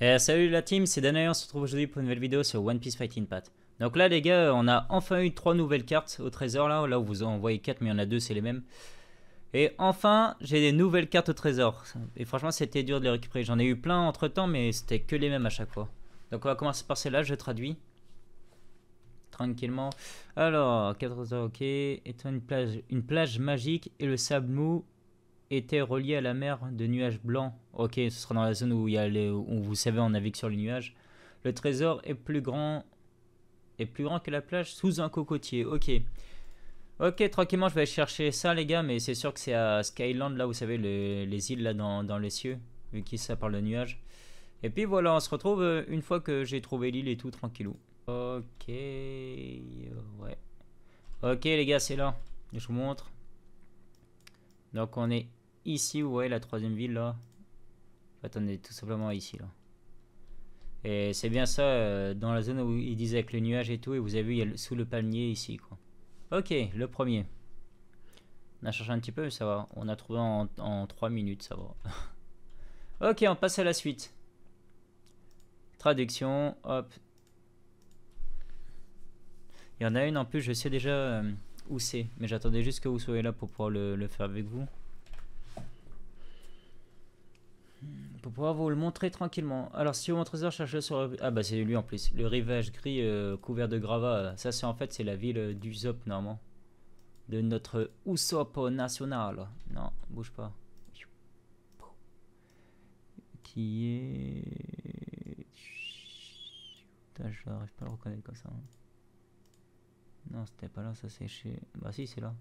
Eh, salut la team, c'est Danay, on se retrouve aujourd'hui pour une nouvelle vidéo sur One Piece Fighting Path. Donc là les gars, on a enfin eu trois nouvelles cartes au trésor là, là où vous en voyez 4 mais il y en a deux c'est les mêmes. Et enfin, j'ai des nouvelles cartes au trésor. Et franchement c'était dur de les récupérer, j'en ai eu plein entre temps mais c'était que les mêmes à chaque fois. Donc on va commencer par celle-là, je traduis. Tranquillement. Alors, quatre ok. Étant une plage, une plage magique et le sable mou était relié à la mer de nuages blancs. Ok, ce sera dans la zone où, il y a où vous savez on navigue sur les nuages. Le trésor est plus grand est plus grand que la plage sous un cocotier. Ok. Ok, tranquillement, je vais chercher ça, les gars, mais c'est sûr que c'est à Skyland, là, vous savez, les, îles, là, dans, les cieux, vu qu'ils ça par le nuage. Et puis voilà, on se retrouve euh, une fois que j'ai trouvé l'île et tout, tranquillou. Ok, euh, ouais. Ok les gars, c'est là. Je vous montre. Donc on est ici, vous voyez la troisième ville là. Attendez, tout simplement ici là. Et c'est bien ça, euh, dans la zone où il disait avec le nuage et tout, et vous avez vu, il y a sous le palmier ici quoi. Ok, le premier. On a cherché un petit peu, ça va. On a trouvé en, en 3 minutes, ça va. ok, on passe à la suite. Traduction, hop. Il y en a une en plus, je sais déjà euh, où c'est, mais j'attendais juste que vous soyez là pour pouvoir le, faire avec vous. Pour pouvoir vous le montrer tranquillement. Alors si mon trésor, cherche sur... Ah bah c'est lui en plus, le rivage gris euh, couvert de gravats. Euh, ça c'est en fait c'est la ville d'Usop normalement. De notre Usop national. Non, bouge pas. Qui est... Ah, je n'arrive pas à le reconnaître comme ça. Hein. Non, c'était pas là, ça c'est chez... Bah si, c'est là.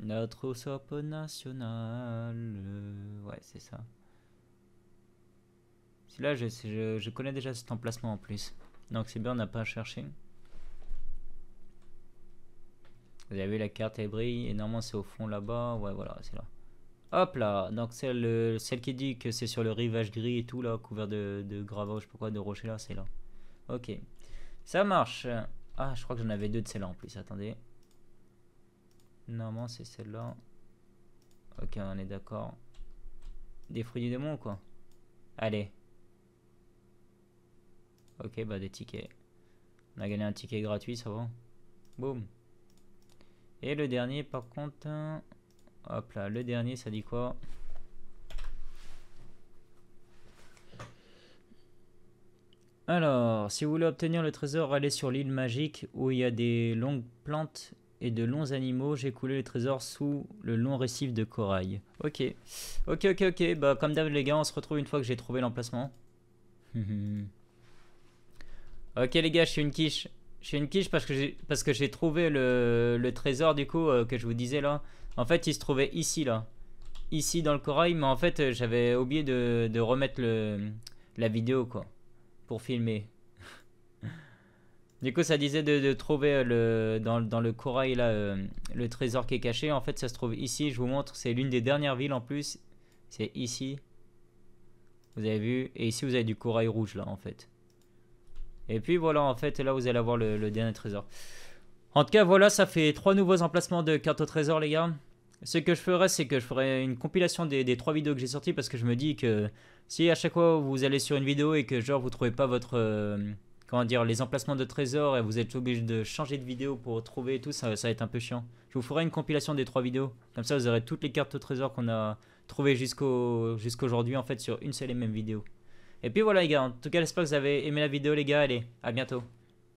Notre soap national. Euh, ouais, c'est ça. C'est là, je, connais déjà cet emplacement en plus. Donc c'est bien, on n'a pas à chercher. Vous avez vu, la carte, elle brille. Et normalement, c'est au fond là-bas. Ouais, voilà, c'est là. Hop là, donc celle, celle qui dit que c'est sur le rivage gris et tout là, couvert de, de pourquoi, je de rocher là, c'est là. Ok, ça marche. Ah, je crois que j'en avais deux de celle-là en plus, attendez. Normalement c'est celle-là. Ok, on est d'accord. Des fruits du démon quoi Allez. Ok, bah des tickets. On a gagné un ticket gratuit, ça va. Boum. Et le dernier par contre... Hop là, le dernier, ça dit quoi Alors, si vous voulez obtenir le trésor, allez sur l'île magique où il y a des longues plantes et de longs animaux. J'ai coulé le trésor sous le long récif de corail. Ok, ok, ok, ok. Bah, comme d'hab, les gars, on se retrouve une fois que j'ai trouvé l'emplacement. ok, les gars, je suis une quiche. Je une quiche parce que j'ai parce que j'ai trouvé le, trésor du coup euh, que je vous disais là. En fait, il se trouvait ici là, ici dans le corail, mais en fait euh, j'avais oublié de, remettre le la vidéo quoi pour filmer. du coup, ça disait de, trouver euh, le dans, le corail là le trésor qui est caché. En fait, ça se trouve ici. Je vous montre. C'est l'une des dernières villes en plus. C'est ici. Vous avez vu et ici vous avez du corail rouge là en fait. Et puis voilà, en fait, là, vous allez avoir le, dernier trésor. En tout cas, voilà, ça fait trois nouveaux emplacements de cartes au trésor, les gars. Ce que je ferai, c'est que je ferai une compilation des, trois vidéos que j'ai sorties parce que je me dis que si à chaque fois vous allez sur une vidéo et que genre vous trouvez pas votre... Euh, comment dire, les emplacements de trésor. et vous êtes obligé de changer de vidéo pour trouver tout, ça, va être un peu chiant. Je vous ferai une compilation des trois vidéos. Comme ça, vous aurez toutes les cartes au trésor qu'on a trouvées jusqu'au jusqu'aujourd'hui en fait sur une seule et même vidéo. Et puis voilà les gars, en tout cas j'espère que vous avez aimé la vidéo les gars, allez, à bientôt.